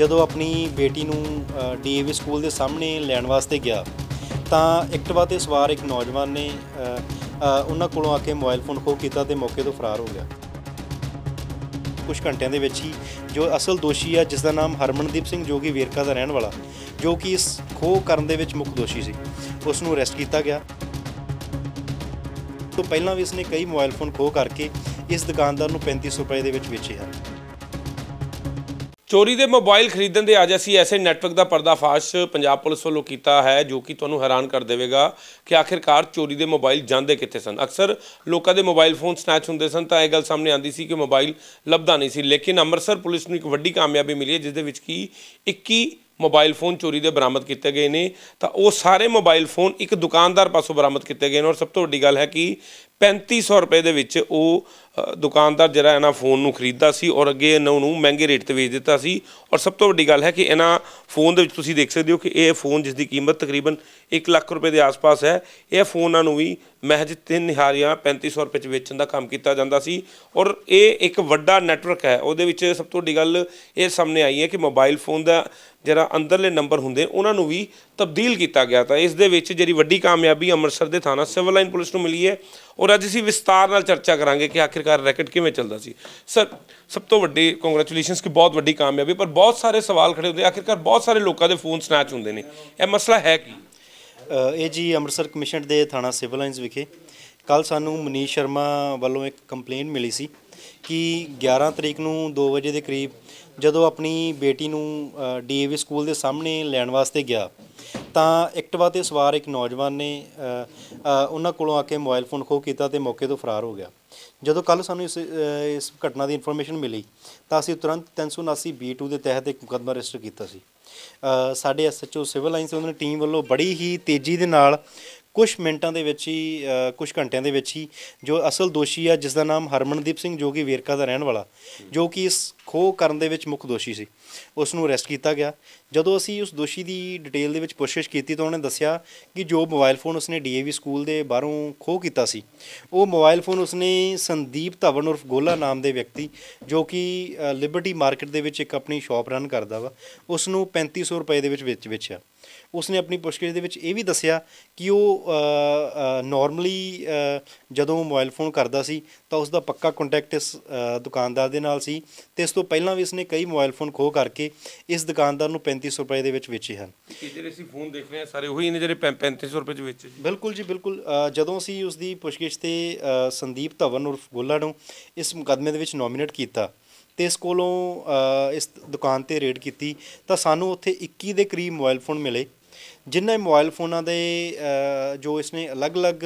ਜਦੋਂ ਆਪਣੀ ਬੇਟੀ ਨੂੰ ਡੀਏਵੀ ਸਕੂਲ ਦੇ ਸਾਹਮਣੇ ਲੈਣ ਵਾਸਤੇ ਗਿਆ ਤਾਂ ਇੱਕ ਤੇ ਸਵਾਰ ਇੱਕ ਨੌਜਵਾਨ ਨੇ ਉਹਨਾਂ ਕੋਲੋਂ ਆ ਕੇ ਮੋਬਾਈਲ ਫੋਨ ਖੋਹ ਕੀਤਾ ਤੇ ਮੌਕੇ ਤੋਂ ਫਰਾਰ ਹੋ ਗਿਆ ਕੁਝ ਘੰਟਿਆਂ ਦੇ ਵਿੱਚ ਹੀ ਜੋ ਅਸਲ ਦੋਸ਼ੀ ਆ ਜਿਸ ਦਾ ਨਾਮ ਹਰਮਨਦੀਪ ਸਿੰਘ ਜੋ ਕਿ ਵੇਰਕਾ ਦਾ ਰਹਿਣ ਵਾਲਾ ਜੋ ਕਿ ਇਸ ਖੋਹ ਕਰਨ ਦੇ ਵਿੱਚ ਮੁੱਖ ਦੋਸ਼ੀ ਸੀ ਉਸ ਨੂੰ ਅਰੈਸਟ ਕੀਤਾ ਗਿਆ ਤੋਂ ਪਹਿਲਾਂ ਵੀ ਇਸ ਨੇ ਕਈ ਮੋਬਾਈਲ ਫੋਨ ਖੋਹ ਕਰਕੇ ਇਸ ਦੁਕਾਨਦਾਰ ਨੂੰ 3500 ਰੁਪਏ ਦੇ ਵਿੱਚ ਵੇਚੇ ਹਨ ਚੋਰੀ ਦੇ ਮੋਬਾਈਲ ਖਰੀਦਣ ਦੇ ਅੱਜ ਅਸੀਂ ਐਸੇ ਨੈਟਵਰਕ ਦਾ ਪਰਦਾਫਾਸ਼ ਪੰਜਾਬ ਪੁਲਿਸ ਵੱਲੋਂ ਕੀਤਾ ਹੈ ਜੋ ਕਿ ਤੁਹਾਨੂੰ ਹੈਰਾਨ ਕਰ ਦੇਵੇਗਾ ਕਿ ਆਖਿਰਕਾਰ ਚੋਰੀ ਦੇ ਮੋਬਾਈਲ ਜਾਂਦੇ ਕਿੱਥੇ ਸਨ ਅਕਸਰ ਲੋਕਾਂ ਦੇ ਮੋਬਾਈਲ ਫੋਨ ਸਨੈਚ ਹੁੰਦੇ ਸਨ ਤਾਂ ਇਹ ਗੱਲ ਸਾਹਮਣੇ ਆਂਦੀ ਸੀ ਕਿ ਮੋਬਾਈਲ ਲੱਭਦਾ ਨਹੀਂ ਸੀ ਲੇਕਿਨ ਅੰਮ੍ਰਿਤਸਰ ਪੁਲਿਸ ਨੂੰ ਇੱਕ ਵੱਡੀ ਕਾਮਯਾਬੀ ਮਿਲੀ ਹੈ ਜਿਸ ਦੇ ਵਿੱਚ ਕੀ 21 ਮੋਬਾਈਲ ਫੋਨ ਚੋਰੀ ਦੇ ਬਰਾਮਦ ਕੀਤੇ ਗਏ ਨੇ ਤਾਂ ਉਹ ਸਾਰੇ ਮੋਬਾਈਲ ਫੋਨ ਇੱਕ ਦੁਕਾਨਦਾਰ ਪਾਸੋਂ ਬਰਾਮਦ ਕੀਤੇ ਗਏ ਨੇ ਔਰ ਸਭ ਤੋਂ ਵੱਡੀ ਗੱਲ ਹੈ ਕਿ 3500 ਰੁਪਏ ਦੇ ਵਿੱਚ ਉਹ ਦੁਕਾਨਦਾਰ ਜਿਹੜਾ ਇਹਨਾਂ ਫੋਨ ਨੂੰ ਖਰੀਦਦਾ ਸੀ ਔਰ ਅੱਗੇ ਇਹਨਾਂ ਨੂੰ ਮਹਿੰਗੇ ਰੇਟ ਤੇ ਵੇਚ ਦਿੱਤਾ ਸੀ ਔਰ ਸਭ ਤੋਂ ਵੱਡੀ ਗੱਲ ਹੈ ਕਿ ਇਹਨਾਂ ਫੋਨ ਦੇ ਵਿੱਚ ਤੁਸੀਂ ਦੇਖ ਸਕਦੇ ਹੋ ਕਿ ਇਹ ਫੋਨ ਜਿਸ ਦੀ ਕੀਮਤ ਤਕਰੀਬਨ 1 ਲੱਖ ਰੁਪਏ ਦੇ ਆਸ-ਪਾਸ ਹੈ ਇਹ ਫੋਨਾਂ ਨੂੰ ਵੀ ਮਹਿਜ 3500 ਰੁਪਏ ਚ ਵੇਚਣ ਦਾ ਕੰਮ ਕੀਤਾ ਜਾਂਦਾ ਸੀ ਔਰ ਇਹ ਇੱਕ ਵੱਡਾ ਨੈਟਵਰਕ ਹੈ ਉਹਦੇ ਵਿੱਚ ਸਭ ਤੋਂ ਵੱਡੀ ਗੱਲ ਇਹ ਸਾਹਮਣੇ ਆਈ ਹੈ ਕਿ ਮੋਬਾਈਲ ਫੋਨ ਦਾ ਜਿਹੜਾ ਅੰਦਰਲੇ ਨੰਬਰ ਹੁੰਦੇ ਉਹਨਾਂ ਨੂੰ ਵੀ ਤਬਦੀਲ ਕੀਤਾ ਗਿਆ ਤਾਂ ਇਸ ਦੇ ਵਿੱਚ ਜਿਹੜੀ ਵੱਡੀ ਕਾਮਯਾਬੀ ਅੰਮ੍ਰਿਤਸਰ ਦੇ ਥਾਣਾ ਸਿਵਲ ਲਾਈਨ ਪੁਲਿਸ ਨੂੰ ਮਿਲੀ ਹੈ ਔਰ ਅੱਜ ਅਸੀਂ ਵਿਸਤਾਰ ਨਾਲ ਚਰਚਾ ਕਰਾਂਗੇ ਕਿ ਆਖਿਰਕਾਰ ਰੈਕਟ ਕਿਵੇਂ ਚੱਲਦਾ ਸੀ ਸਰ ਸਭ ਤੋਂ ਵੱਡੀ ਕੰਗ੍ਰੈਚੁਲੇਸ਼ਨਸ ਕਿ ਬਹੁਤ ਵੱਡੀ ਕਾਮਯਾਬੀ ਪਰ ਬਹੁਤ ਸਾਰੇ ਸਵਾਲ ਖੜੇ ਹੁੰਦੇ ਆਖਿਰਕਾਰ ਬਹੁਤ ਸਾਰੇ ਲੋਕਾਂ ਦੇ ਫੋਨ ਸਨੈਚ ਹੁੰਦੇ ਨੇ ਇਹ ਮਸਲਾ ਹੈ ਕੀ ਇਹ ਜੀ ਅੰਮ੍ਰਿਤਸਰ ਕਮਿਸ਼ਨ ਦੇ ਥਾਣਾ ਸਿਵਲ ਲਾਈਨਸ ਵਿਖੇ ਕੱਲ ਸਾਨੂੰ ਮਨੀਸ਼ ਸ਼ਰਮਾ ਵੱਲੋਂ ਇੱਕ ਕੰਪਲੇਂਟ ਮਿਲੀ ਸੀ ਕਿ 11 ਤਰੀਕ ਨੂੰ 2 ਵਜੇ ਦੇ ਕਰੀਬ ਜਦੋਂ ਆਪਣੀ ਬੇਟੀ ਨੂੰ ਡੀਏਵੀ ਸਕੂਲ ਦੇ ਸਾਹਮਣੇ ਲੈਣ ਵਾਸਤੇ ਗਿਆ ਤਾਂ ਐਕਟਿਵਾ ਤੇ ਸਵਾਰ ਇੱਕ ਨੌਜਵਾਨ ਨੇ ਉਹਨਾਂ ਕੋਲੋਂ ਆ ਕੇ ਮੋਬਾਈਲ ਫੋਨ ਖੋਹ ਕੀਤਾ ਤੇ ਮੌਕੇ ਤੋਂ ਫਰਾਰ ਹੋ ਗਿਆ ਜਦੋਂ ਕੱਲ ਸਾਨੂੰ ਇਸ ਇਸ ਘਟਨਾ ਦੀ ਇਨਫੋਰਮੇਸ਼ਨ ਮਿਲੀ ਤਾਂ ਅਸੀਂ ਤੁਰੰਤ 379 B2 ਦੇ ਤਹਿਤ ਇੱਕ ਮੁਕਦਮਾ ਰਜਿਸਟਰ ਕੀਤਾ ਸੀ ਸਾਡੇ ਐਸਐਚਓ ਸਿਵਲ ਲਾਈਨਸ ਉਹਨਾਂ ਦੀ ਟੀਮ ਵੱਲੋਂ ਬੜੀ ਹੀ ਤੇਜ਼ੀ ਦੇ ਨਾਲ ਕੁਝ ਮਿੰਟਾਂ ਦੇ ਵਿੱਚ ਹੀ ਕੁਝ ਘੰਟਿਆਂ ਦੇ ਵਿੱਚ ਹੀ ਜੋ ਅਸਲ ਦੋਸ਼ੀ ਆ ਜਿਸ ਦਾ ਨਾਮ ਹਰਮਨਦੀਪ ਸਿੰਘ ਜੋ ਕਿ ਵੇਰਕਾ ਦਾ ਰਹਿਣ ਵਾਲਾ ਜੋ ਕਿ ਇਸ ਖੋਹ ਕਰਨ ਦੇ ਵਿੱਚ ਮੁੱਖ ਦੋਸ਼ੀ ਸੀ ਉਸ ਨੂੰ ਅਰੈਸਟ ਕੀਤਾ ਗਿਆ ਜਦੋਂ ਅਸੀਂ ਉਸ ਦੋਸ਼ੀ ਦੀ ਡਿਟੇਲ ਦੇ ਵਿੱਚ ਪੁੱਛਗਿੱਛ ਕੀਤੀ ਤਾਂ ਉਹਨੇ ਦੱਸਿਆ ਕਿ ਜੋ ਮੋਬਾਈਲ ਫੋਨ ਉਸਨੇ ਡੀਏਵੀ ਸਕੂਲ ਦੇ ਬਾਹਰੋਂ ਖੋਹ ਕੀਤਾ ਸੀ ਉਹ ਮੋਬਾਈਲ ਫੋਨ ਉਸਨੇ ਸੰਦੀਪ ਧਵਨ ਉਰਫ ਗੋਲਾ ਨਾਮ ਦੇ ਵਿਅਕਤੀ ਜੋ ਕਿ ਲਿਬਰਟੀ ਮਾਰਕੀਟ ਦੇ ਵਿੱਚ ਇੱਕ ਆਪਣੀ ਸ਼ਾਪ ਰਨ ਕਰਦਾ ਵਾ ਉਸ ਨੂੰ 3500 ਰੁਪਏ ਦੇ ਵਿੱਚ ਵੇਚਿਆ ਉਸਨੇ ਆਪਣੀ ਪੁਸ਼ਕਿਸ਼ ਦੇ ਵਿੱਚ ਇਹ ਵੀ ਦੱਸਿਆ ਕਿ ਉਹ ਨਾਰਮਲੀ ਜਦੋਂ ਮੋਬਾਈਲ ਫੋਨ ਕਰਦਾ ਸੀ ਤਾਂ ਉਸ ਦਾ ਪੱਕਾ ਕੰਟੈਕਟ ਇਸ ਦੁਕਾਨਦਾਰ ਦੇ ਨਾਲ ਸੀ ਤੇ ਇਸ ਤੋਂ ਪਹਿਲਾਂ ਵੀ ਇਸਨੇ ਕਈ ਮੋਬਾਈਲ ਫੋਨ ਖੋ ਕਰਕੇ ਇਸ ਦੁਕਾਨਦਾਰ ਨੂੰ 3500 ਰੁਪਏ ਦੇ ਵਿੱਚ ਵੇਚੇ ਹਨ ਜਿਹੜੇ ਅਸੀਂ ਫੋਨ ਦੇਖ ਰਹੇ ਹਾਂ ਸਾਰੇ ਉਹੀ ਨੇ ਜਿਹੜੇ 3500 ਰੁਪਏ ਦੇ ਵਿੱਚ ਬਿਲਕੁਲ ਜੀ ਬਿਲਕੁਲ ਜਦੋਂ ਅਸੀਂ ਉਸ ਦੀ ਪੁਸ਼ਕਿਸ਼ ਤੇ ਸੰਦੀਪ ਧਵਨ ਉਰਫ ਗੋਲਾ ਨੂੰ ਇਸ ਮੁਕਦਮੇ ਦੇ ਵਿੱਚ ਨੋਮੀਨੇਟ ਕੀਤਾ ਤੇ ਇਸ ਕੋਲੋਂ ਇਸ ਦੁਕਾਨ ਤੇ ਰੇਡ ਕੀਤੀ ਤਾਂ ਸਾਨੂੰ ਉੱਥੇ 21 ਦੇ ਕਰੀਬ ਮੋਬਾਈਲ ਫੋਨ ਮਿਲੇ ਜਿਨ੍ਹਾਂ ਮੋਬਾਈਲ ਫੋਨਾਂ ਦੇ ਜੋ ਇਸਨੇ ਅਲੱਗ-ਅਲੱਗ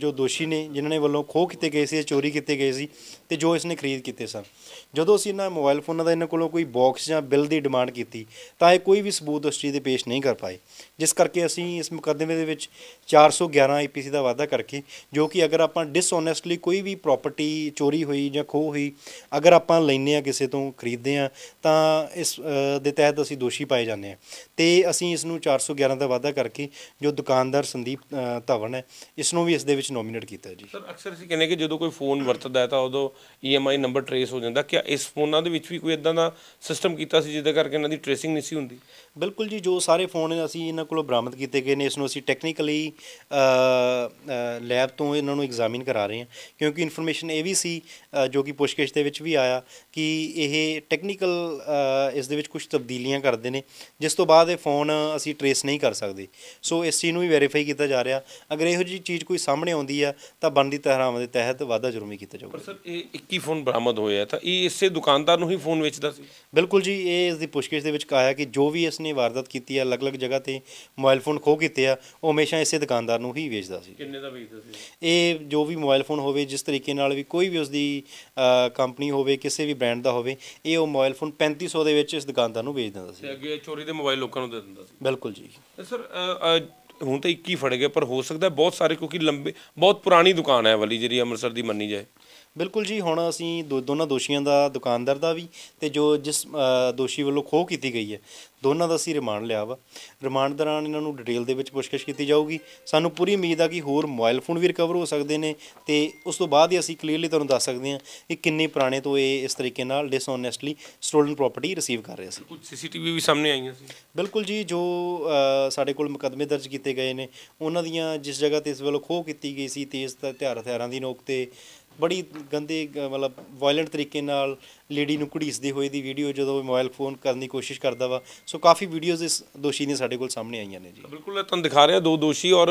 ਜੋ ਦੋਸ਼ੀ ਨੇ ਜਿਨ੍ਹਾਂ ਨੇ ਵੱਲੋਂ ਖੋਹ ਕੀਤੇ ਗਏ ਸੀ ਚੋਰੀ ਕੀਤੇ ਗਏ ਸੀ ਤੇ ਜੋ ਇਸਨੇ ਖਰੀਦ ਕੀਤੇ ਸਨ ਜਦੋਂ ਅਸੀਂ ਇਹਨਾਂ ਮੋਬਾਈਲ ਫੋਨਾਂ ਦਾ ਇਹਨਾਂ ਕੋਲੋਂ ਕੋਈ ਬਾਕਸ ਜਾਂ ਬਿੱਲ ਦੀ ਡਿਮਾਂਡ ਕੀਤੀ ਤਾਂ ਇਹ ਕੋਈ ਵੀ ਸਬੂਤ ਉਸ ਚੀਜ਼ ਦੇ ਪੇਸ਼ ਨਹੀਂ ਕਰ ਪਾਏ ਜਿਸ ਕਰਕੇ ਅਸੀਂ ਇਸ ਮੁਕੱਦਮੇ ਦੇ ਵਿੱਚ 411 ਆਈਪੀਸੀ ਦਾ ਵਾਅਦਾ ਕਰਕੇ ਜੋ ਕਿ ਅਗਰ ਆਪਾਂ ਡਿਸਓਨੈਸਟਲੀ ਕੋਈ ਵੀ ਪ੍ਰਾਪਰਟੀ ਚੋਰੀ ਹੋਈ ਜਾਂ ਖੋਹ ਹੋਈ ਅਗਰ ਆਪਾਂ ਲੈਨੇ ਆ ਕਿਸੇ ਤੋਂ ਖਰੀਦਦੇ ਆ ਤਾਂ ਇਸ ਦੇ ਤਹਿਤ ਅਸੀਂ ਦੋਸ਼ੀ ਪਾਏ ਜਾਂਦੇ ਆ ਤੇ ਤੇ ਅਸੀਂ ਇਸ ਨੂੰ 411 ਦਾ ਵਾਅਦਾ ਕਰਕੇ ਜੋ ਦੁਕਾਨਦਾਰ ਸੰਦੀਪ ਧਵਨ ਹੈ ਇਸ ਨੂੰ ਵੀ ਇਸ ਦੇ ਵਿੱਚ ਨੋਮੀਨੇਟ ਕੀਤਾ ਜੀ ਸਰ ਅਕਸਰ ਅਸੀਂ ਕਹਿੰਦੇ ਕਿ ਜਦੋਂ ਕੋਈ ਫੋਨ ਵਰਤਦਾ ਹੈ ਤਾਂ ਉਦੋਂ ਈਐਮਆਈ e ਨੰਬਰ ਟ੍ਰੇਸ ਹੋ ਜਾਂਦਾ ਕਿ ਇਸ ਫੋਨਾਂ ਦੇ ਵਿੱਚ ਵੀ ਕੋਈ ਇਦਾਂ ਦਾ ਸਿਸਟਮ ਕੀਤਾ ਸੀ ਜਿਹਦੇ ਕਰਕੇ ਇਹਨਾਂ ਦੀ ਟ੍ਰੇਸਿੰਗ ਨਹੀਂ ਸੀ ਹੁੰਦੀ ਬਿਲਕੁਲ ਜੀ ਜੋ ਸਾਰੇ ਫੋਨ ਅਸੀਂ ਇਹਨਾਂ ਕੋਲੋਂ ਬਰਾਮਦ ਕੀਤੇ ਗਏ ਨੇ ਇਸ ਨੂੰ ਅਸੀਂ ਟੈਕਨੀਕਲੀ ਲੈਬ ਤੋਂ ਇਹਨਾਂ ਨੂੰ ਐਗਜ਼ਾਮਿਨ ਕਰਾ ਰਹੇ ਹਾਂ ਕਿਉਂਕਿ ਇਨਫੋਰਮੇਸ਼ਨ ਇਹ ਵੀ ਸੀ ਜੋ ਕਿ ਪੁਸ਼ਕੇਸ਼ ਦੇ ਵਿੱਚ ਵੀ ਆਇਆ ਕਿ ਇਹ ਟੈਕਨੀਕਲ ਇਸ ਦੇ ਵਿੱਚ ਕੁਝ ਤਬਦੀਲੀਆਂ ਕਰਦੇ ਨੇ ਜਿਸ ਤੋਂ ਬਾਅਦ ਇਹ ਫੋਨ ਅਸੀਂ ਟਰੇਸ ਨਹੀਂ ਕਰ ਸਕਦੇ ਸੋ ਇਸ ਚੀਜ਼ ਨੂੰ ਵੀ ਵੈਰੀਫਾਈ ਕੀਤਾ ਜਾ ਰਿਹਾ ਅਗਰ ਇਹੋ ਜੀ ਚੀਜ਼ ਕੋਈ ਸਾਹਮਣੇ ਆਉਂਦੀ ਆ ਤਾਂ ਬੰਦੀ ਤਹਿਰਾਵਾਂ ਦੇ ਤਹਿਤ ਵਾਧਾ ਜੁਰਮੀ ਕੀਤਾ ਜਾਊਗਾ ਪਰ ਸਰ ਇਹ 21 ਫੋਨ ਬਰਾਮਦ ਹੋਇਆ ਤਾਂ ਇਹ ਇਸੇ ਦੁਕਾਨਦਾਰ ਨੂੰ ਹੀ ਫੋਨ ਵੇਚਦਾ ਸੀ ਬਿਲਕੁਲ ਜੀ ਇਹ ਇਸ ਦੀ ਪੁੱਛਗਿੱਛ ਦੇ ਵਿੱਚ ਕਹਾਇਆ ਕਿ ਜੋ ਵੀ ਇਸ ਨੇ ਵਾਰਦਾਤ ਕੀਤੀ ਆ ਅਲੱਗ-ਅਲੱਗ ਜਗ੍ਹਾ ਤੇ ਮੋਬਾਈਲ ਫੋਨ ਖੋ ਕੀਤੇ ਆ ਉਹ ਹਮੇਸ਼ਾ ਇਸੇ ਦੁਕਾਨਦਾਰ ਨੂੰ ਹੀ ਵੇਚਦਾ ਸੀ ਕਿੰਨੇ ਦਾ ਵੇਚਦਾ ਸੀ ਇਹ ਜੋ ਵੀ ਮੋਬਾਈਲ ਫੋਨ ਹੋਵੇ ਜਿਸ ਤਰੀਕੇ ਨਾਲ ਵੀ ਕੋਈ ਵੀ ਉਸ ਦੀ ਕੰਪਨੀ ਹੋਵੇ ਕਿਸੇ ਵੀ ਬ੍ਰਾਂਡ ਦਾ ਹੋਵੇ ਇਹ ਉਹ ਮੋਬਾਈਲ ਫੋਨ 3500 ਦੇ ਵਿੱਚ ਇਸ ਦੁਕਾਨਦਾਰ ਨੂੰ ਵੇਚ ਦਿੰਦਾ ਸੀ ਅੱਗੇ ਚੋਰੀ ਦੇ ਮੋਬਾਈਲ ਲੋਕਾਂ ਨੂੰ ਦੇ ਦਿੰਦਾ ਸੀ ਬਿਲਕੁਲ ਜੀ ਸਰ ਹੁਣ ਤਾਂ 21 ਫੜ ਗਏ ਪਰ ਹੋ ਸਕਦਾ ਬਹੁਤ ਸਾਰੇ ਕਿਉਂਕਿ ਲੰਬੇ ਬਹੁਤ ਪੁਰਾਣੀ ਦੁਕਾਨ ਹੈ ਵਾਲੀ ਜਿਹੜੀ ਅੰਮ੍ਰਿਤਸਰ ਦੀ ਮੰਨੀ ਜਾਏ ਬਿਲਕੁਲ ਜੀ ਹੁਣ ਅਸੀਂ ਦੋ- ਦੋਨਾਂ ਦੋਸ਼ੀਆਂ ਦਾ ਦੁਕਾਨਦਾਰ ਦਾ ਵੀ ਤੇ ਜੋ ਜਿਸ ਦੋਸ਼ੀ ਵੱਲੋਂ ਖੋਹ ਕੀਤੀ ਗਈ ਹੈ ਦੋਨਾਂ ਦਾ ਅਸੀਂ ਰਿਮਾਂਡ ਲਿਆ ਵਾ ਰਿਮਾਂਡ ਦੌਰਾਨ ਇਹਨਾਂ ਨੂੰ ਡਿਟੇਲ ਦੇ ਵਿੱਚ ਪੁੱਛਗਿੱਛ ਕੀਤੀ ਜਾਊਗੀ ਸਾਨੂੰ ਪੂਰੀ ਉਮੀਦ ਆ ਕਿ ਹੋਰ ਮੋਬਾਈਲ ਫੋਨ ਵੀ ਰਿਕਵਰ ਹੋ ਸਕਦੇ ਨੇ ਤੇ ਉਸ ਤੋਂ ਬਾਅਦ ਹੀ ਅਸੀਂ ਕਲੀਅਰਲੀ ਤੁਹਾਨੂੰ ਦੱਸ ਸਕਦੇ ਹਾਂ ਕਿ ਕਿੰਨੇ ਪੁਰਾਣੇ ਤੋਂ ਇਹ ਇਸ ਤਰੀਕੇ ਨਾਲ ਡਿਸਓਨੈਸਟਲੀ ਸਟੋਲਨ ਪ੍ਰਾਪਰਟੀ ਰਿਸੀਵ ਕਰ ਰਹੇ ਸੀ ਕੁਝ ਸੀਸੀਟੀਵੀ ਵੀ ਸਾਹਮਣੇ ਆਈਆਂ ਸੀ ਬਿਲਕੁਲ ਜੀ ਜੋ ਸਾਡੇ ਕੋਲ ਮੁਕਦਮੇ ਦਰਜ ਕੀਤੇ ਗਏ ਨੇ ਉਹਨਾਂ ਦੀਆਂ ਜਿਸ ਜਗ੍ਹਾ ਤੇ ਇਸ ਵੱਲੋਂ ਖੋਹ ਕੀਤੀ ਗਈ ਸੀ ਤੇਜ਼ ਹਥਿਆਰਾਂ ਦੀ ਨੋਕ ਤੇ ਬੜੀ ਗੰਦੇ ਮਤਲਬ ਵਾਇਲੈਂਟ ਤਰੀਕੇ ਨਾਲ ਲੇਡੀ ਨੂੰ ਘੜੀਸਦੇ ਹੋਏ ਦੀ ਵੀਡੀਓ ਜਦੋਂ ਮੋਬਾਈਲ ਫੋਨ ਕਰਨ ਦੀ ਕੋਸ਼ਿਸ਼ ਕਰਦਾ ਵਾ ਸੋ ਕਾਫੀ ਵੀਡੀਓਜ਼ ਇਸ ਦੋਸ਼ੀ ਨੇ ਸਾਡੇ ਕੋਲ ਸਾਹਮਣੇ ਆਈਆਂ ਨੇ ਜੀ ਬਿਲਕੁਲ ਇਹ ਤੁਹਾਨੂੰ ਦਿਖਾ ਰਿਹਾ ਦੋ ਦੋਸ਼ੀ ਔਰ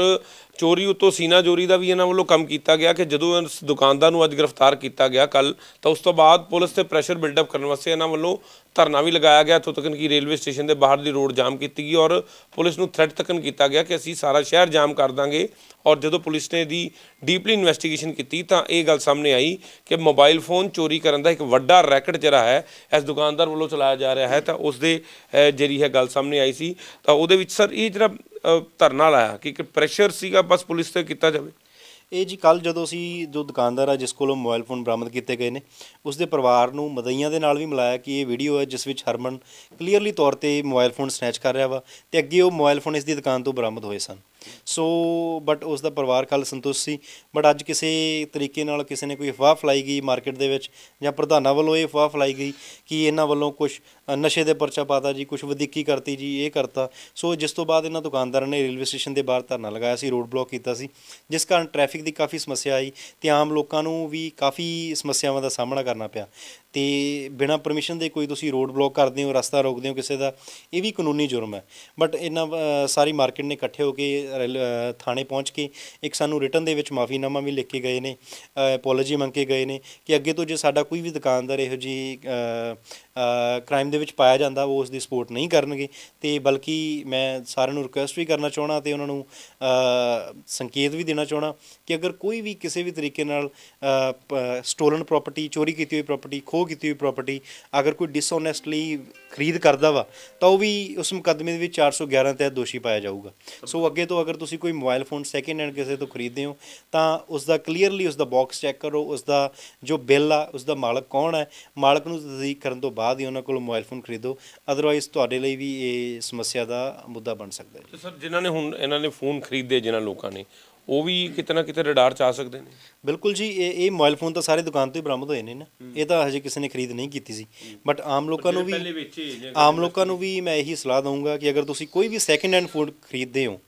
ਚੋਰੀ ਉਤੋਂ ਸੀਨਾ ਚੋਰੀ ਦਾ ਵੀ ਇਹਨਾਂ ਵੱਲੋਂ ਕੰਮ ਕੀਤਾ ਗਿਆ ਕਿ ਜਦੋਂ ਇਸ ਦੁਕਾਨਦਾਰ ਨੂੰ ਅੱਜ ਗ੍ਰਿਫਤਾਰ ਕੀਤਾ ਗਿਆ ਕੱਲ ਤਾਂ ਉਸ ਤੋਂ ਬਾਅਦ ਪੁਲਿਸ ਤੇ ਪ੍ਰੈਸ਼ਰ ਬਿਲਡ ਅਪ ਕਰਨ ਵਾਸਤੇ ਇਹਨਾਂ ਵੱਲੋਂ ਧਰਨਾ ਵੀ ਲਗਾਇਆ ਗਿਆ ਇਥੋਂ ਤੱਕ ਕਿ ਰੇਲਵੇ ਸਟੇਸ਼ਨ ਦੇ ਬਾਹਰ ਦੀ ਰੋਡ ਜਾਮ ਕੀਤੀ ਗਈ ਔਰ ਪੁਲਿਸ ਨੂੰ ਥ੍ਰੈਟ ਤੱਕ ਕੀਤਾ ਗਿਆ ਕਿ ਅਸੀਂ ਸਾਰਾ ਸ਼ਹਿਰ ਜਾਮ ਕਰ ਦਾਂਗੇ ਔਰ ਜਦੋਂ ਪੁਲਿਸ ਨੇ ਦੀ ਡੀਪਲੀ ਇਨਵੈਸਟੀਗੇਸ਼ਨ ਕੀਤੀ ਤਾਂ ਇਹ ਗੱਲ ਸਾਹਮਣੇ ਆਈ ਕਿ ਮੋਬਾਈਲ ਫੋਨ ਚੋਰੀ ਕਰਨ ਦਾ ਇੱਕ ਵੱਡਾ ਰੈਕਟ ਜਿਹੜਾ ਹੈ ਇਸ ਦੁਕਾਨਦਾਰ ਵੱਲੋਂ ਚਲਾਇਆ ਜਾ ਰਿਹਾ ਹੈ ਤਾਂ ਉਸ ਦੇ ਜਿਹੜੀ ਹੈ ਗੱਲ ਸਾਹਮਣੇ ਆਈ ਸੀ ਤਾਂ ਉਹਦੇ ਵਿੱਚ ਸਰ ਇਹ ਜਿਹੜਾ ਧਰਨਾ ਲਾਇਆ ਕਿ ਪ੍ਰੈਸ਼ਰ ਸੀਗਾ ਬਸ ਪੁਲਿਸ ਤੇ ਕੀਤਾ ਜਾਵੇ ਇਹ ਜੀ ਕੱਲ ਜਦੋਂ ਅਸੀਂ ਜੋ ਦੁਕਾਨਦਾਰ ਆ ਜਿਸ ਕੋਲੋਂ ਮੋਬਾਈਲ ਫੋਨ ਬਰਾਮਦ ਕੀਤੇ ਗਏ ਨੇ ਉਸ ਦੇ ਪਰਿਵਾਰ ਨੂੰ ਮਦਈਆਂ ਦੇ ਨਾਲ ਵੀ ਮਿਲਾਇਆ ਕਿ ਇਹ ਵੀਡੀਓ ਹੈ ਜਿਸ ਵਿੱਚ ਹਰਮਨ ਕਲੀਅਰਲੀ ਤੌਰ ਤੇ ਮੋਬਾਈਲ ਫੋਨ ਸਨੈਚ ਕਰ ਰਿਹਾ ਵਾ ਤੇ ਅੱਗੇ ਉਹ ਮੋਬਾਈਲ ਫੋਨ ਇਸ ਦੀ ਦੁਕਾਨ ਤੋਂ ਬਰਾਮਦ ਹੋਏ ਸਨ ਸੋ ਬਟ ਉਸ ਦਾ ਪਰਿਵਾਰ ਕੱਲ ਸੰਤੁਸ਼ਟ ਸੀ ਬਟ ਅੱਜ ਕਿਸੇ ਤਰੀਕੇ ਨਾਲ ਕਿਸੇ ਨੇ ਕੋਈ ਅਫਵਾਹ ਫਲਾਈ ਗਈ ਮਾਰਕੀਟ ਦੇ ਵਿੱਚ ਜਾਂ ਪ੍ਰਧਾਨਾਂ ਵੱਲੋਂ ਇਹ ਅਫਵਾਹ ਫਲਾਈ ਗਈ ਕਿ ਇਹਨਾਂ ਵੱਲੋਂ ਕੁਝ ਨਸ਼ੇ ਦੇ ਪਰਚਾ ਪਾਤਾ ਜੀ ਕੁਝ ਵਧੀਕੀ ਕਰਤੀ ਜੀ ਇਹ ਕਰਤਾ ਸੋ ਜਿਸ ਤੋਂ ਬਾਅਦ ਇਹਨਾਂ ਦੁਕਾਨਦਾਰਾਂ ਨੇ ਰੇਲਵੇ ਸਟੇਸ਼ਨ ਦੇ ਬਾਹਰ ਧਰਨਾ ਲਗਾਇਆ ਸੀ ਰੋਡ ਬਲੌਕ ਕੀਤਾ ਸੀ ਜਿਸ ਕਾਰਨ ਟ੍ਰੈਫਿਕ ਦੀ ਕਾਫੀ ਸਮੱਸਿਆ ਆਈ ਤੇ ਆਮ ਲੋਕਾਂ ਨੂੰ ਵੀ ਕਾਫੀ ਸਮੱਸਿਆਵਾਂ ਦਾ ਸਾਹਮਣਾ ਕਰਨਾ ਪਿਆ ਤੇ ਬਿਨਾਂ ਪਰਮਿਸ਼ਨ ਦੇ ਕੋਈ ਤੁਸੀਂ ਰੋਡ ਬਲੌਕ ਕਰਦੇ ਹੋ ਰਸਤਾ ਰੋਕਦੇ ਹੋ ਕਿਸੇ ਦਾ ਇਹ ਵੀ ਕਾਨੂੰਨੀ ਜੁਰਮ ਹੈ ਬਟ ਇਹਨਾਂ ਸਾਰੀ ਮਾਰਕੀਟ ਨੇ ਇਕੱਠੇ ਹੋ ਕੇ ਥਾਣੇ ਪਹੁੰਚ ਕੇ ਇੱਕ ਸਾਨੂੰ ਰਿਟਰਨ ਦੇ ਵਿੱਚ ਮਾਫੀਨਾਮਾ ਵੀ ਲਿਖ ਕੇ ਗਏ ਨੇ ਅਪੋਲੋਜੀ ਮੰਗ ਕੇ ਗਏ ਨੇ ਕਿ ਅੱਗੇ ਤੋਂ ਜੇ ਸਾਡਾ ਕੋਈ ਵੀ ਦੁਕਾਨਦਾਰ ਇਹੋ ਜੀ ਕ੍ਰਾਈਮ ਦੇ ਵਿੱਚ ਪਾਇਆ ਜਾਂਦਾ ਉਹ ਉਸ ਦੀ ਸਪੋਰਟ ਨਹੀਂ ਕਰਨਗੇ ਤੇ ਬਲਕਿ ਮੈਂ ਸਾਰਿਆਂ ਨੂੰ ਰਿਕੁਐਸਟ ਵੀ ਕਰਨਾ ਚਾਹਣਾ ਤੇ ਉਹਨਾਂ ਨੂੰ ਸੰਕੇਤ ਵੀ ਦੇਣਾ ਚਾਹਣਾ ਕਿ ਅਗਰ ਕੋਈ ਵੀ ਕਿਸੇ ਵੀ ਤਰੀਕੇ ਨਾਲ ਸਟੋਲਨ ਪ੍ਰਾਪਰਟੀ ਚੋਰੀ ਕੀਤੀ ਹੋਈ ਪ੍ਰਾਪਰਟੀ ਖੋ ਸ਼ੋਅ ਕੀਤੀ ਹੋਈ ਪ੍ਰਾਪਰਟੀ ਅਗਰ ਕੋਈ ਡਿਸਓਨੈਸਟਲੀ ਖਰੀਦ ਕਰਦਾ ਵਾ ਤਾਂ ਉਹ ਵੀ ਉਸ ਮੁਕਦਮੇ ਦੇ ਵਿੱਚ 411 ਤਹਿਤ ਦੋਸ਼ੀ ਪਾਇਆ ਜਾਊਗਾ ਸੋ ਅੱਗੇ ਤੋਂ ਅਗਰ ਤੁਸੀਂ ਕੋਈ ਮੋਬਾਈਲ ਫੋਨ ਸੈਕਿੰਡ ਹੈਂਡ ਕਿਸੇ ਤੋਂ ਖਰੀਦਦੇ ਹੋ ਤਾਂ ਉਸ ਦਾ ਕਲੀਅਰਲੀ ਉਸ ਦਾ ਬਾਕਸ ਚੈੱਕ ਕਰੋ ਉਸ ਦਾ ਜੋ ਬਿੱਲ ਆ ਉਸ ਦਾ ਮਾਲਕ ਕੌਣ ਹੈ ਮਾਲਕ ਨੂੰ ਤਸਦੀਕ ਕਰਨ ਤੋਂ ਬਾਅਦ ਹੀ ਉਹਨਾਂ ਕੋਲ ਮੋਬਾਈਲ ਫੋਨ ਖਰੀਦੋ ਅਦਰਵਾਈਜ਼ ਤੁਹਾਡੇ ਲਈ ਵੀ ਇਹ ਸਮੱਸਿਆ ਦਾ ਮੁੱਦਾ ਬਣ ਸਕਦਾ ਹੈ ਸਰ ਜਿਨ੍ਹਾਂ ਨੇ ਹੁਣ ਇਹਨਾਂ ਨੇ ਫੋਨ ਖਰੀਦੇ ਜਿਨ੍ਹਾਂ ਲੋਕਾਂ ਨੇ ਉਹ ਵੀ ਕਿਤਨਾ ਕਿਤੇ ਰਡਾਰ ਚ ਆ ਸਕਦੇ ਨੇ ਬਿਲਕੁਲ ਜੀ ਇਹ ਇਹ ਮੋਬਾਈਲ ਫੋਨ ਤਾਂ ਸਾਰੇ ਦੁਕਾਨ ਤੋਂ ਹੀ ਬਰਾਮਦ ਹੋਏ ਨੇ ਨਾ ਇਹ ਤਾਂ ਹਜੇ ਕਿਸੇ ਨੇ ਖਰੀਦ ਨਹੀਂ ਕੀਤੀ ਸੀ ਬਟ ਆਮ ਲੋਕਾਂ ਨੂੰ ਵੀ ਆਮ ਲੋਕਾਂ ਨੂੰ ਵੀ ਮੈਂ ਇਹੀ ਸਲਾਹ ਦਊਂਗਾ ਕਿ ਅਗਰ ਤੁਸੀਂ ਕੋਈ ਵੀ ਸੈਕੰਡ ਹੈਂਡ ਫੋਨ ਖਰੀਦਦੇ ਹੋ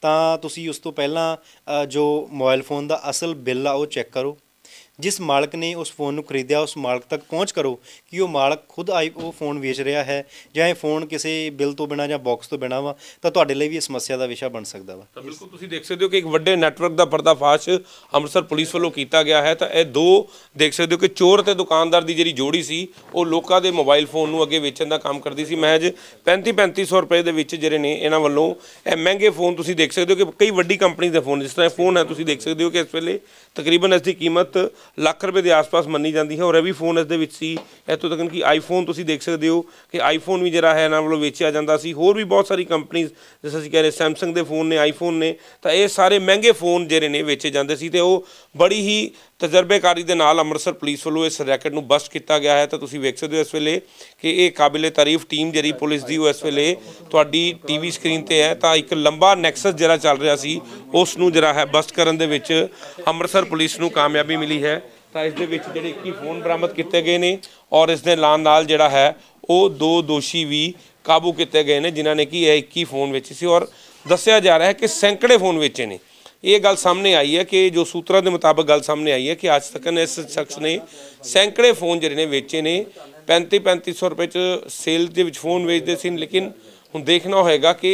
ਤਾਂ ਤੁਸੀਂ ਉਸ ਤੋਂ ਪਹਿਲਾਂ ਜੋ ਮੋਬਾਈਲ ਫੋਨ ਦਾ ਅਸਲ ਬਿੱਲ ਆ ਉਹ ਚੈੱਕ ਕਰੋ ਜਿਸ ਮਾਲਕ ਨੇ ਉਸ ਫੋਨ ਨੂੰ ਖਰੀਦਿਆ ਉਸ ਮਾਲਕ ਤੱਕ ਪਹੁੰਚ ਕਰੋ ਕਿ ਉਹ ਮਾਲਕ ਖੁਦ ਆਈ ਉਹ ਫੋਨ ਵੇਚ ਰਿਹਾ ਹੈ ਜਾਂ ਇਹ ਫੋਨ ਕਿਸੇ ਬਿੱਲ ਤੋਂ ਬਿਨਾ ਜਾਂ ਬਾਕਸ ਤੋਂ ਬਿਨਾ ਵਾ ਤਾਂ ਤੁਹਾਡੇ ਲਈ ਵੀ ਇਹ ਸਮੱਸਿਆ ਦਾ ਵਿਸ਼ਾ ਬਣ ਸਕਦਾ ਵਾ ਤਾਂ ਬਿਲਕੁਲ ਤੁਸੀਂ ਦੇਖ ਸਕਦੇ ਹੋ ਕਿ ਇੱਕ ਵੱਡੇ ਨੈਟਵਰਕ ਦਾ ਪਰਦਾਫਾਸ਼ ਅੰਮ੍ਰਿਤਸਰ ਪੁਲਿਸ ਵੱਲੋਂ ਕੀਤਾ ਗਿਆ ਹੈ ਤਾਂ ਇਹ ਦੋ ਦੇਖ ਸਕਦੇ ਹੋ ਕਿ ਚੋਰ ਤੇ ਦੁਕਾਨਦਾਰ ਦੀ ਜਿਹੜੀ ਜੋੜੀ ਸੀ ਉਹ ਲੋਕਾਂ ਦੇ ਮੋਬਾਈਲ ਫੋਨ ਨੂੰ ਅੱਗੇ ਵੇਚਣ ਦਾ ਕੰਮ ਕਰਦੀ ਸੀ ਮਹਿਜ 35 3500 ਰੁਪਏ ਦੇ ਵਿੱਚ ਜਿਹੜੇ ਨੇ ਇਹਨਾਂ ਵੱਲੋਂ ਇਹ ਮਹਿੰਗੇ ਫੋਨ ਤੁਸੀਂ ਦੇਖ ਸਕਦੇ ਹੋ ਕਿ ਕਈ ਵੱਡੀ ਕੰਪਨੀ ਦੇ ਫੋਨ ਜਿਸ ਤਰ੍ਹਾਂ ਫੋਨ ਹੈ ਤੁਸੀਂ ਦੇਖ ਸਕਦੇ ਹੋ ਕਿ ਇਸ ਵੇਲੇ ਤਕਰੀਬਨ ਇਸ ਦੀ ਕੀਮਤ ਲੱਖ ਰੁਪਏ ਦੇ ਆਸ-ਪਾਸ ਮੰਨੀ ਜਾਂਦੀ ਹੈ ਔਰ ਇਹ ਵੀ ਫੋਨ ਇਸ ਦੇ ਵਿੱਚ ਸੀ ਇਤੋਂ ਤੱਕ ਕਿ ਆਈਫੋਨ ਤੁਸੀਂ ਦੇਖ ਸਕਦੇ ਹੋ ਕਿ ਆਈਫੋਨ ਵੀ ਜਿਹੜਾ ਹੈ ਇਹਨਾਂ ਵੱਲੋਂ ਵੇਚਿਆ ਜਾਂਦਾ ਸੀ ਹੋਰ ਵੀ ਬਹੁਤ ਸਾਰੀ ਕੰਪਨੀਆਂ ਜਿਸ ਅਸੀਂ ਕਹਿੰਦੇ ਸੈਮਸੰਗ ਦੇ ਫੋਨ ਨੇ ਆਈਫੋਨ ਨੇ ਤਾਂ ਇਹ ਸਾਰੇ ਮਹਿੰਗੇ ਫੋਨ ਜਿਹੜੇ ਨੇ ਵੇਚੇ ਜਾਂਦੇ ਸੀ ਤੇ ਉਹ ਬੜੀ ਹੀ ਤਜਰਬੇਕਾਰੀ ਦੇ ਨਾਲ ਅੰਮ੍ਰਿਤਸਰ ਪੁਲਿਸ ਵੱਲੋਂ ਇਸ ਰੈਕਟ ਨੂੰ ਬਸਟ ਕੀਤਾ ਗਿਆ ਹੈ ਤਾਂ ਤੁਸੀਂ ਵੇਖ ਸਕਦੇ ਹੋ ਇਸ ਵੇਲੇ ਕਿ ਇਹ ਕਾਬਿਲੇ ਤਾਰੀਫ ਟੀਮ ਜਿਹੜੀ ਪੁਲਿਸ ਦੀ ਉਹ ਇਸ ਵੇਲੇ ਤੁਹਾਡੀ ਟੀਵੀ ਸਕਰੀਨ ਤੇ ਹੈ ਤਾਂ ਇੱਕ ਲੰਬਾ ਨੈਕਸਸ ਜਿਹੜਾ ਚੱਲ ਰਿਹਾ ਸੀ ਉਸ ਨੂੰ ਜਿਹੜਾ ਹੈ ਬਸਟ ਕਰਨ ਦੇ ਵਿੱਚ ਅੰਮ੍ਰਿਤਸਰ ਪੁਲਿਸ ਨੂੰ ਕਾਮਯਾਬੀ ਮਿਲੀ ਹੈ ਤਾਂ ਇਸ ਦੇ ਵਿੱਚ ਜਿਹੜੇ 21 ਫੋਨ ਬਰਾਮਦ ਕੀਤੇ ਗਏ ਨੇ ਔਰ ਇਸ ਦੇ ਨਾਲ ਨਾਲ ਜਿਹੜਾ ਹੈ ਉਹ ਦੋ ਦੋਸ਼ੀ ਵੀ ਕਾਬੂ ਕੀਤੇ ਗਏ ਨੇ ਜਿਨ੍ਹਾਂ ਨੇ ਕੀ ਇਹ 21 ਫੋਨ ਵਿੱਚ ਸੀ ਔਰ ਦੱਸਿਆ ਜਾ ਰਿਹਾ ਹੈ ਕਿ ਸੈਂਕੜੇ ਫੋਨ ਵੇਚੇ ਨੇ ਇਹ ਗੱਲ ਸਾਹਮਣੇ ਆਈ ਹੈ ਕਿ ਜੋ ਸੂਤਰਾਂ ਦੇ ਮੁਤਾਬਕ ਗੱਲ ਸਾਹਮਣੇ ਆਈ ਹੈ ਕਿ ਅੱਜ ਤੱਕ ਇਸ ਸ਼ਖਸ ਨੇ ਸੈਂਕੜੇ ਫੋਨ ਜਿਹੜੇ ਨੇ ਵੇਚੇ ਨੇ 35 3500 ਰੁਪਏ ਚ ਸੇਲ ਦੇ ਵਿੱਚ ਫੋਨ ਵੇਚਦੇ ਸੀ ਲੇਕਿਨ ਹੁਣ ਦੇਖਣਾ ਹੋਏਗਾ ਕਿ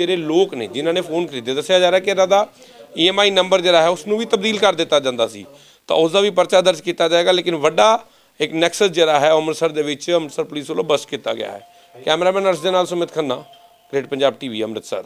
ਜਿਹੜੇ ਲੋਕ ਨੇ ਜਿਨ੍ਹਾਂ ਨੇ ਫੋਨ ਖਰੀਦੇ ਦੱਸਿਆ ਜਾ ਰਿਹਾ ਕਿ ਇਹਨਾਂ ਦਾ ਈਐਮਆਈ e ਨੰਬਰ ਜਿਹੜਾ ਹੈ ਉਸ ਨੂੰ ਵੀ ਤਬਦੀਲ ਕਰ ਦਿੱਤਾ ਜਾਂਦਾ ਸੀ ਤਾਂ ਉਸ ਦਾ ਵੀ ਪਰਚਾ ਦਰਜ ਕੀਤਾ ਜਾਏਗਾ ਲੇਕਿਨ ਵੱਡਾ ਇੱਕ ਨੈਕਸਸ ਜਿਹੜਾ ਹੈ ਅੰਮ੍ਰਿਤਸਰ ਦੇ ਵਿੱਚ ਅੰਮ੍ਰਿਤਸਰ ਪੁਲਿਸ ਵੱਲੋਂ ਬਸ ਕੀਤਾ ਗਿਆ ਹੈ ਕੈਮਰਾਮੈਨ ਅਰਸ਼ ਦੇ ਨਾਲ ਸੁਮਿਤ ਖੰਨਾ ਗ੍ਰੇਟ ਪੰਜਾਬ ਟੀਵੀ ਅੰਮ੍ਰਿਤਸਰ